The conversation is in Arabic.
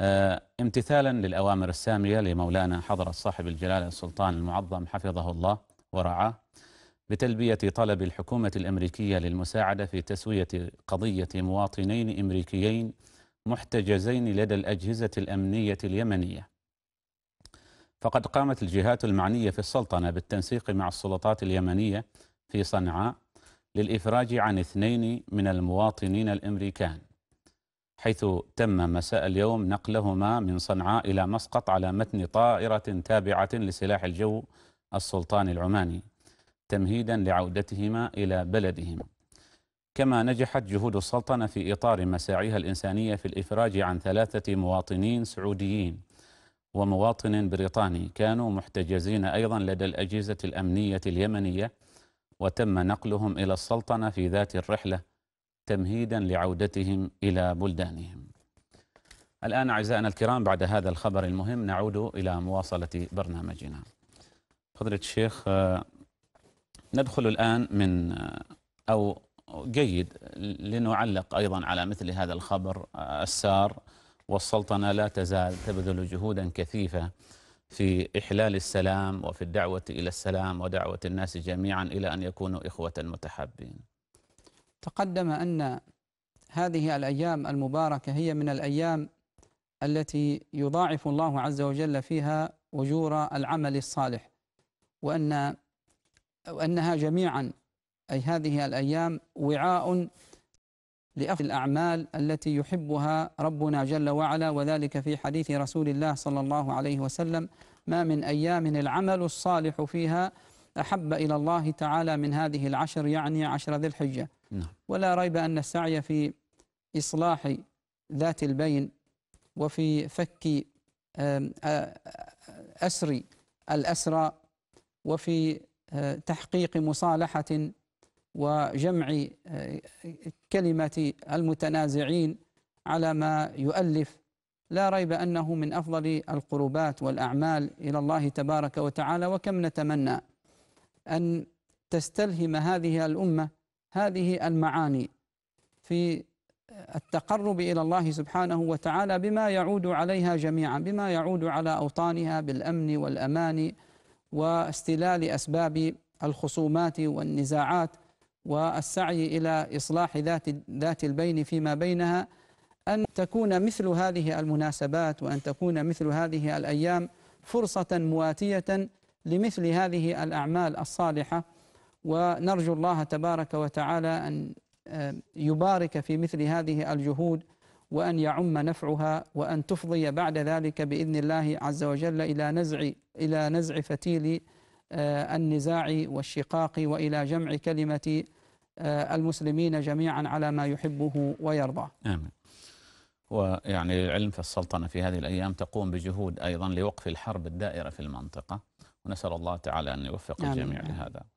آه، امتثالا للأوامر السامية لمولانا حضرة صاحب الجلالة السلطان المعظم حفظه الله ورعاه بتلبية طلب الحكومة الأمريكية للمساعدة في تسوية قضية مواطنين أمريكيين محتجزين لدى الأجهزة الأمنية اليمنية فقد قامت الجهات المعنية في السلطنة بالتنسيق مع السلطات اليمنية في صنعاء للإفراج عن اثنين من المواطنين الأمريكان حيث تم مساء اليوم نقلهما من صنعاء إلى مسقط على متن طائرة تابعة لسلاح الجو السلطاني العماني تمهيدا لعودتهما إلى بلدهم كما نجحت جهود السلطنة في إطار مساعيها الإنسانية في الإفراج عن ثلاثة مواطنين سعوديين ومواطن بريطاني كانوا محتجزين أيضا لدى الأجهزة الأمنية اليمنية وتم نقلهم إلى السلطنة في ذات الرحلة تمهيدا لعودتهم إلى بلدانهم الآن أعزائنا الكرام بعد هذا الخبر المهم نعود إلى مواصلة برنامجنا فضلة الشيخ آه، ندخل الآن من آه، أو جيد لنعلق أيضا على مثل هذا الخبر آه، السار والسلطنة لا تزال تبذل جهودا كثيفة في إحلال السلام وفي الدعوة إلى السلام ودعوة الناس جميعا إلى أن يكونوا إخوة متحابين تقدم أن هذه الأيام المباركة هي من الأيام التي يضاعف الله عز وجل فيها أجور العمل الصالح وأن وأنها جميعا أي هذه الأيام وعاء لأخذ الأعمال التي يحبها ربنا جل وعلا وذلك في حديث رسول الله صلى الله عليه وسلم ما من أيام العمل الصالح فيها أحب إلى الله تعالى من هذه العشر يعني عشر ذي الحجة نعم. ولا ريب أن السعي في إصلاح ذات البين وفي فك أسر الأسرى وفي تحقيق مصالحة وجمع كلمة المتنازعين على ما يؤلف لا ريب أنه من أفضل القربات والأعمال إلى الله تبارك وتعالى وكم نتمنى أن تستلهم هذه الأمة هذه المعاني في التقرب إلى الله سبحانه وتعالى بما يعود عليها جميعا بما يعود على أوطانها بالأمن والأمان واستلال أسباب الخصومات والنزاعات والسعي إلى إصلاح ذات ذات البين فيما بينها أن تكون مثل هذه المناسبات وأن تكون مثل هذه الأيام فرصة مواتية لمثل هذه الأعمال الصالحة ونرجو الله تبارك وتعالى أن يبارك في مثل هذه الجهود وأن يعم نفعها وأن تفضي بعد ذلك بإذن الله عز وجل إلى نزع إلى نزع فتيل آه، النزاع والشقاق وإلى جمع كلمة آه، المسلمين جميعا على ما يحبه ويرضى. آمين. ويعني العلم في السلطنة في هذه الأيام تقوم بجهود أيضا لوقف الحرب الدائرة في المنطقة ونسأل الله تعالى أن يوفق الجميع لهذا